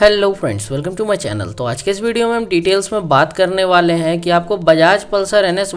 hello friends welcome to my channel तो आज के इस वीडियो में हम डिटेल्स में बात करने वाले हैं कि आपको बजाज पल्सर एन एस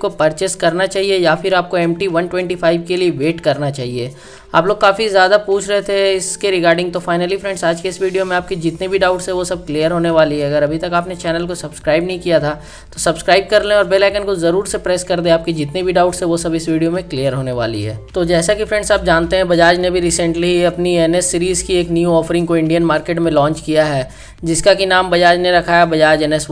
को परचेस करना चाहिए या फिर आपको एम टी के लिए वेट करना चाहिए आप लोग काफ़ी ज़्यादा पूछ रहे थे इसके रिगार्डिंग तो फाइनली फ्रेंड्स आज के इस वीडियो में आपके जितने भी डाउट्स है वो सब क्लियर होने वाली है अगर अभी तक आपने चैनल को सब्सक्राइब नहीं किया था तो सब्सक्राइब कर लें और बेलाइकन को ज़रूर से प्रेस कर दें आपके जितने भी डाउट्स है वो सब इस वीडियो में क्लियर होने वाली है तो जैसा कि फ्रेंड्स आप जानते हैं बजाज ने भी रिसेंटली अपनी एन सीरीज़ की एक न्यू ऑफरिंग को इंडियन मार्केट में लॉन्च किया है जिसका कि नाम बजाज ने रखा है बजाज एन एस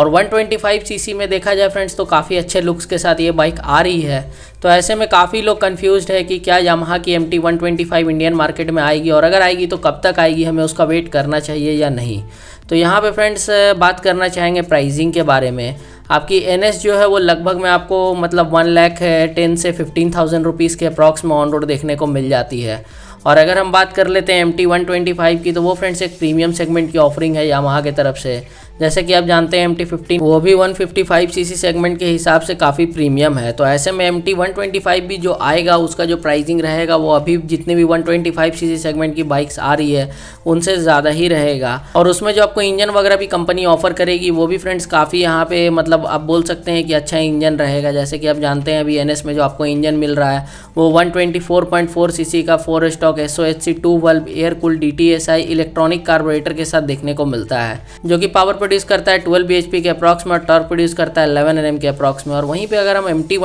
और 125 सीसी में देखा जाए फ्रेंड्स तो काफ़ी अच्छे लुक्स के साथ ये बाइक आ रही है तो ऐसे में काफ़ी लोग कन्फ्यूज है कि क्या यामाहा की एम टी इंडियन मार्केट में आएगी और अगर आएगी तो कब तक आएगी हमें उसका वेट करना चाहिए या नहीं तो यहाँ पे फ्रेंड्स बात करना चाहेंगे प्राइजिंग के बारे में आपकी एन जो है वो लगभग में आपको मतलब वन लैख टेन से फिफ्टीन थाउजेंड रुपीज़ के अप्रॉक्स में ऑन रोड देखने को मिल जाती है और अगर हम बात कर लेते हैं M T one twenty five की तो वो फ्रेंड्स एक प्रीमियम सेगमेंट की ऑफरिंग है यामाहा की तरफ से जैसे कि आप जानते हैं एम टी वो भी one fifty five C segment के हिसाब से काफ़ी प्रीमियम है तो ऐसे में M T one twenty five भी जो आएगा उसका जो प्राइसिंग रहेगा वो अभी जितने भी one twenty five C segment की बाइक्स आ रही है उनसे ज़्यादा ही रहेगा और उसमें जो आपको इंजन वगैरह भी कंपनी ऑफर करेगी वो भी फ्रेंड्स काफ़ी यहाँ पे मतलब आप बोल सकते हैं कि अच्छा इंजन रहेगा जैसे कि आप जानते हैं अभी एन में जो आपको इंजन मिल रहा है वो one twenty four point four C C का four stroke S O H C two बल्ब air cooled D T S I electronic carburettor के साथ देखने को मिलता है जो कि पावर प्रोड्यूस करता है ट्वेल्व बी के अप्रॉक्स में और टॉर्क प्रोड्यूस करता है 11 एन के अप्रॉक्स में और वहीं पर अगर हम एम टी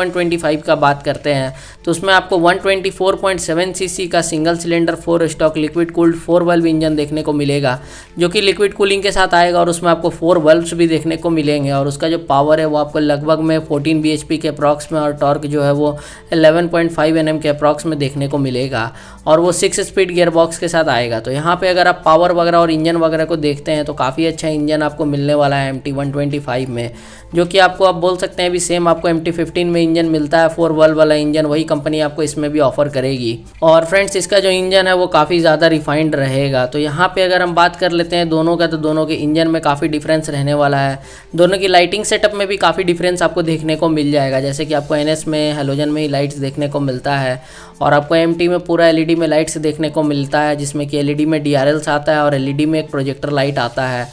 का बात करते हैं तो उसमें आपको 124.7 cc का single cylinder four stroke liquid cooled four बल्ब इंजन देखने को मिलेगा जो कि लिक्विड कूलिंग के साथ आएगा और उसमें आपको फोर बल्ब्स भी देखने को मिलेंगे और उसका जो पावर है वो आपको लगभग में फोर्टीन बी के अप्रॉक्स में और टॉर्क जो है वो 11.5 nm के अप्रॉक्स में देखने को मिलेगा और वो सिक्स स्पीड गियर बॉक्स के साथ आएगा तो यहाँ पर अगर आप पावर वगैरह और इंजन वगैरह को देखते हैं तो काफ़ी अच्छा इंजन आपको मिलने वाला है M T one twenty five में जो कि आपको आप बोल सकते हैं अभी सेम आपको एम टी फिफ्टीन में इंजन मिलता है फोर वर्ल्ड वाला इंजन वही कंपनी आपको इसमें भी ऑफर करेगी और फ्रेंड्स इसका जो इंजन है वो काफ़ी ज़्यादा रिफाइंड रहेगा तो यहाँ पर अगर हम बात कर लेते हैं दोनों का तो दोनों के इंजन में काफ़ी डिफरेंस रहने वाला है दोनों की लाइटिंग सेटअप में भी काफ़ी डिफरेंस आपको देखने को मिल जाएगा जैसे कि आपको एन में हेलोजन में ही लाइट्स देखने को मिलता है और आपको एम में पूरा एल e में लाइट्स देखने को मिलता है जिसमें कि एल e में डी आता है और एल e में एक प्रोजेक्टर लाइट आता है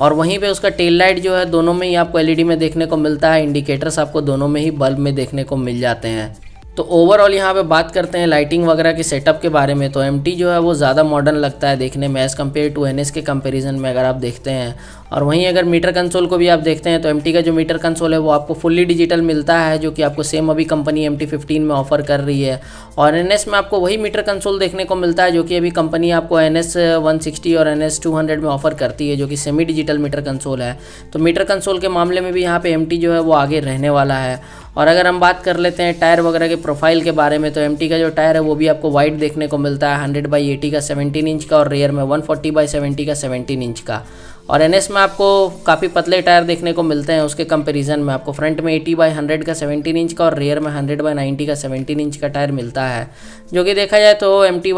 और वहीं पे उसका टेल लाइट जो है दोनों में ही आपको एलईडी में देखने को मिलता है इंडिकेटर्स आपको दोनों में ही बल्ब में देखने को मिल जाते हैं तो ओवरऑल यहाँ पे बात करते हैं लाइटिंग वगैरह के सेटअप के बारे में तो एम जो है वो ज़्यादा मॉडर्न लगता है देखने में एज़ कम्पेयर टू एन के कंपेरिजन में अगर आप देखते हैं और वहीं अगर मीटर कंसोल को भी आप देखते हैं तो एम का जो मीटर कंसोल है वो आपको फुल्ली डिजिटल मिलता है जो कि आपको सेम अभी कंपनी एम टी में ऑफर कर रही है और एन में आपको वही मीटर कंसोल देखने को मिलता है जो कि अभी कंपनी आपको एन एस और एन एस में ऑफर करती है जो कि सेमी डिजिटल मीटर कंसोल है तो मीटर कंसोल के मामले में भी यहाँ पर एम जो है वो आगे रहने वाला है और अगर हम बात कर लेते हैं टायर वगैरह के प्रोफाइल के बारे में तो एम का जो टायर है वो भी आपको वाइड देखने को मिलता है हंड्रेड बाई एटी का सेवनटीन इंच का और रेयर में वन फोर्टी बाई सेवेंटी का सेवनटीन इंच का और एन में आपको काफ़ी पतले टायर देखने को मिलते हैं उसके कंपेरिजन में आपको फ्रंट में 80 बाई 100 का 17 इंच का और रेयर में 100 बाई 90 का 17 इंच का टायर मिलता है जो कि देखा जाए तो एम टी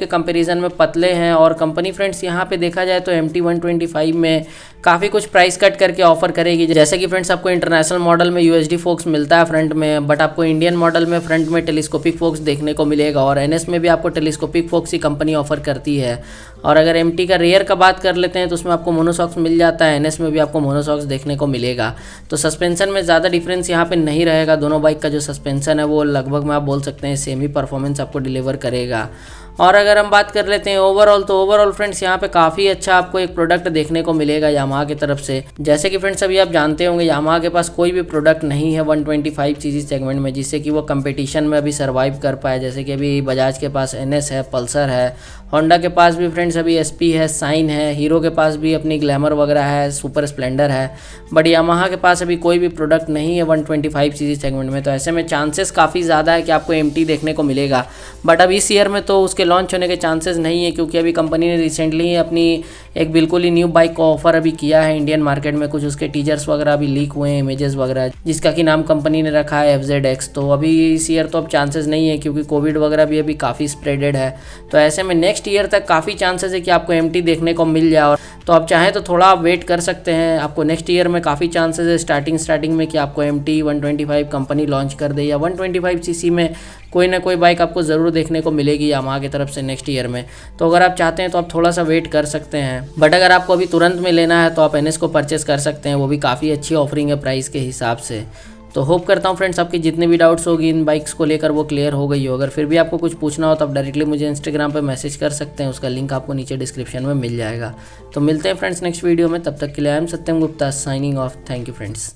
के कंपेरिजन में पतले हैं और कंपनी फ्रेंड्स यहाँ पे देखा जाए तो एम टी में काफ़ी कुछ प्राइस कट करके ऑफर करेगी जैसे कि फ्रेंड्स आपको इंटरनेशनल मॉडल में यू फोक्स मिलता है फ्रंट में बट आपको इंडियन मॉडल में फ्रंट में टेलीस्कोपिक फोक्स देखने को मिलेगा और एन में भी आपको टेलीस्कोपिक फोक्स ही कंपनी ऑफर करती है और अगर एम का रेयर का बात कर लेते हैं तो उसमें आपको मोनोसॉक्स मिल जाता है एनएस में भी आपको मोनोसॉक्स देखने को मिलेगा तो सस्पेंशन में ज़्यादा डिफरेंस यहाँ पे नहीं रहेगा दोनों बाइक का जो सस्पेंशन है वो लगभग में आप बोल सकते हैं सेम ही परफॉर्मेंस आपको डिलीवर करेगा और अगर हम बात कर लेते हैं ओवरऑल तो ओवरऑल फ्रेंड्स यहाँ पे काफ़ी अच्छा आपको एक प्रोडक्ट देखने को मिलेगा यामा की तरफ से जैसे कि फ्रेंड्स अभी आप जानते होंगे यामा के पास कोई भी प्रोडक्ट नहीं है 125 ट्वेंटी सेगमेंट में जिससे कि वो कंपटीशन में अभी सर्वाइव कर पाए जैसे कि अभी बजाज के पास एन है पल्सर है होंडा के पास भी फ्रेंड्स अभी एस है साइन है हीरो के पास भी अपनी ग्लैमर वगैरह है सुपर स्प्लेंडर है बट यामा के पास अभी कोई भी प्रोडक्ट नहीं है 125 ट्वेंटी सेगमेंट में तो ऐसे में चांसेस काफ़ी ज़्यादा है कि आपको एम देखने को मिलेगा बट अब इस ईयर में तो उसके लॉन्च होने के चांसेस नहीं है क्योंकि अभी कंपनी ने रिसेंटली अपनी एक बिल्कुल ही न्यू बाइक का ऑफर अभी किया है इंडियन मार्केट में कुछ उसके टीजर्स वगैरह अभी लीक हुए हैं इमेजेस वगैरह जिसका कि नाम कंपनी ने रखा है एफ तो अभी इस ईयर तो अब चांसेस नहीं है क्योंकि कोविड वगैरह भी अभी काफ़ी स्प्रेडेड है तो ऐसे में नेक्स्ट ईयर तक काफ़ी चांसेस है कि आपको एम देखने को मिल जाए और तो आप चाहें तो थोड़ा आप वेट कर सकते हैं आपको नेक्स्ट ईयर में काफ़ी चांसेस है स्टार्टिंग स्टार्टिंग में कि आपको एम टी कंपनी लॉन्च कर दे या वन ट्वेंटी में कोई ना कोई बाइक आपको ज़रूर देखने को मिलेगी यामा की तरफ से नेक्स्ट ईयर में तो अगर आप चाहते हैं तो आप थोड़ा सा वेट कर सकते हैं बट अगर आपको अभी तुरंत में लेना है तो आप एन को परचेस कर सकते हैं वो भी काफ़ी अच्छी ऑफरिंग है प्राइस के हिसाब से तो होप करता हूँ फ्रेंड्स आपकी जितने भी डाउट्स होगी इन बाइक्स को लेकर वो क्लियर हो गई हो अगर फिर भी आपको कुछ पूछना हो तो आप डायरेक्टली मुझे इंस्टाग्राम पर मैसेज कर सकते हैं उसका लिंक आपको नीचे डिस्क्रिप्शन में मिल जाएगा तो मिलते हैं फ्रेंड्स नेक्स्ट वीडियो में तब तक के लिए I am Satyam Gupta signing off thank you friends